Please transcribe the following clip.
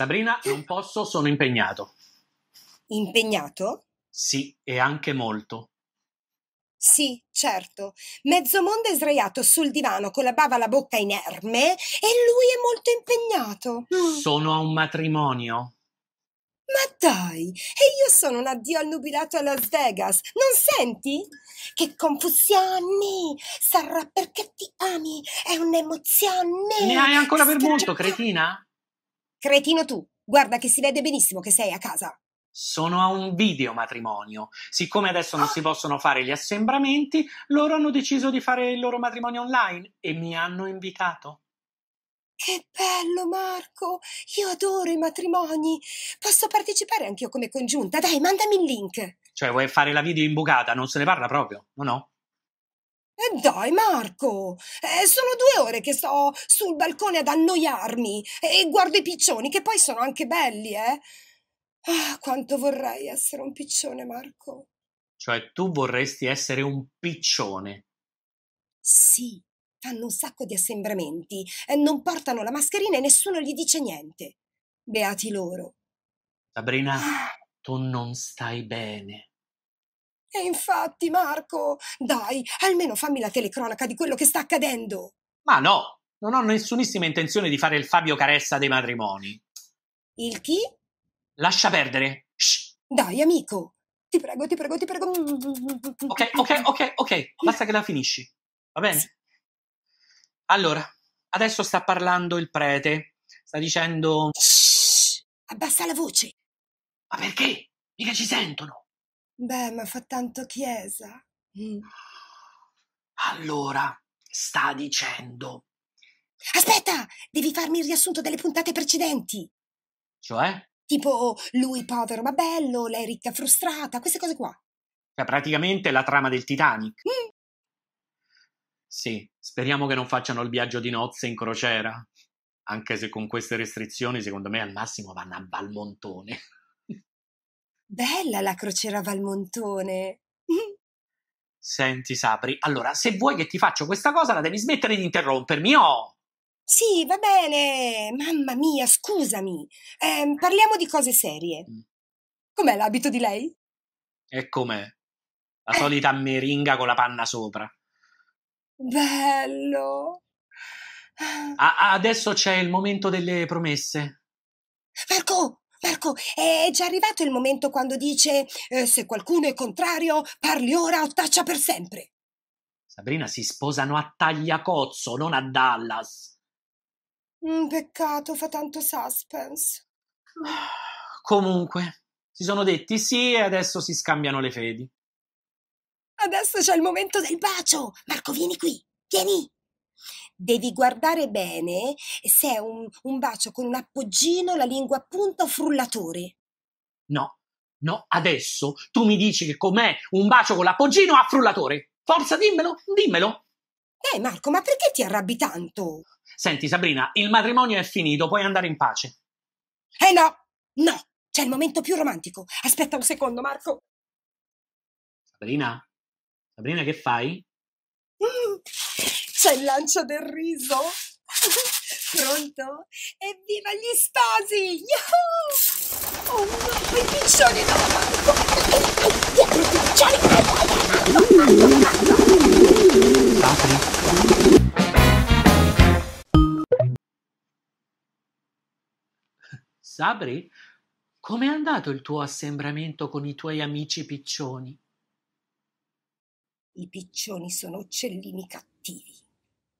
Sabrina, non posso, sono impegnato. Impegnato? Sì, e anche molto. Sì, certo. Mezzo mondo è sdraiato sul divano con la bava alla bocca inerme e lui è molto impegnato. Sono a un matrimonio. Ma dai, e io sono un addio al nubilato a Las Vegas, non senti? Che confusione! Sarà perché ti ami, è un'emozione! Ne hai ancora per molto, cretina? Cretino tu, guarda che si vede benissimo che sei a casa. Sono a un video matrimonio. Siccome adesso non ah. si possono fare gli assembramenti, loro hanno deciso di fare il loro matrimonio online e mi hanno invitato. Che bello, Marco! Io adoro i matrimoni! Posso partecipare anch'io come congiunta? Dai, mandami il link! Cioè, vuoi fare la video in imbucata? Non se ne parla proprio, no? no? E eh, dai, Marco, eh, sono due ore che sto sul balcone ad annoiarmi e guardo i piccioni, che poi sono anche belli, eh. Ah, quanto vorrei essere un piccione, Marco. Cioè, tu vorresti essere un piccione? Sì, fanno un sacco di assembramenti, eh, non portano la mascherina e nessuno gli dice niente. Beati loro. Sabrina, ah. tu non stai bene. E infatti, Marco, dai, almeno fammi la telecronaca di quello che sta accadendo. Ma no, non ho nessunissima intenzione di fare il Fabio Caressa dei matrimoni. Il chi? Lascia perdere. Shh. Dai, amico. Ti prego, ti prego, ti prego. Ok, ok, ok, ok. Basta che la finisci. Va bene? Sì. Allora, adesso sta parlando il prete. Sta dicendo. Shh, abbassa la voce. Ma perché? Mica ci sentono. Beh, ma fa tanto chiesa. Mm. Allora, sta dicendo. Aspetta, devi farmi il riassunto delle puntate precedenti. Cioè? Tipo lui povero ma bello, lei ricca frustrata, queste cose qua. Cioè, praticamente la trama del Titanic. Mm. Sì, speriamo che non facciano il viaggio di nozze in crociera. Anche se con queste restrizioni, secondo me, al massimo vanno a Valmontone. Bella la crociera Valmontone. Senti, Sapri, allora, se vuoi che ti faccio questa cosa, la devi smettere di interrompermi, oh! Sì, va bene, mamma mia, scusami. Eh, parliamo di cose serie. Mm. Com'è l'abito di lei? E com'è? La eh. solita meringa con la panna sopra. Bello. A- adesso c'è il momento delle promesse. Marco, Marco, è già arrivato il momento quando dice eh, se qualcuno è contrario, parli ora o taccia per sempre. Sabrina si sposano a Tagliacozzo, non a Dallas. Un mm, peccato, fa tanto suspense. Comunque, si sono detti sì e adesso si scambiano le fedi. Adesso c'è il momento del bacio. Marco, vieni qui. Vieni. Devi guardare bene se è un, un bacio con un appoggino, la lingua a punta o frullatore. No, no, adesso tu mi dici che com'è un bacio con l'appoggino a frullatore. Forza, dimmelo, dimmelo. Eh Marco, ma perché ti arrabbi tanto? Senti Sabrina, il matrimonio è finito, puoi andare in pace. Eh no, no, c'è il momento più romantico. Aspetta un secondo, Marco. Sabrina, Sabrina, che fai? C'è il lancio del riso. Pronto? Evviva gli sposi! Yahoo! Oh no, quei piccioni da manco! Dietro i piccioni! Apri. Sabri, com'è andato il tuo assembramento con i tuoi amici piccioni? I piccioni sono uccellini cattivi